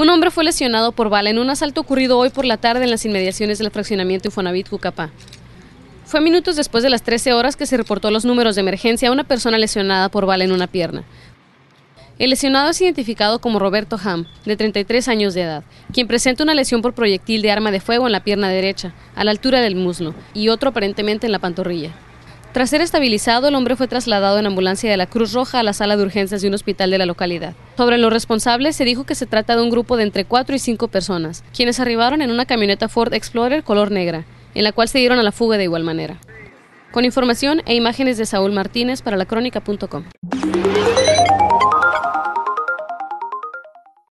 Un hombre fue lesionado por bala en un asalto ocurrido hoy por la tarde en las inmediaciones del fraccionamiento Infonavit Cucapá. Fue minutos después de las 13 horas que se reportó los números de emergencia a una persona lesionada por bala en una pierna. El lesionado es identificado como Roberto Ham, de 33 años de edad, quien presenta una lesión por proyectil de arma de fuego en la pierna derecha, a la altura del muslo, y otro aparentemente en la pantorrilla. Tras ser estabilizado, el hombre fue trasladado en ambulancia de la Cruz Roja a la sala de urgencias de un hospital de la localidad. Sobre los responsables, se dijo que se trata de un grupo de entre 4 y 5 personas, quienes arribaron en una camioneta Ford Explorer color negra, en la cual se dieron a la fuga de igual manera. Con información e imágenes de Saúl Martínez para La Crónica.com.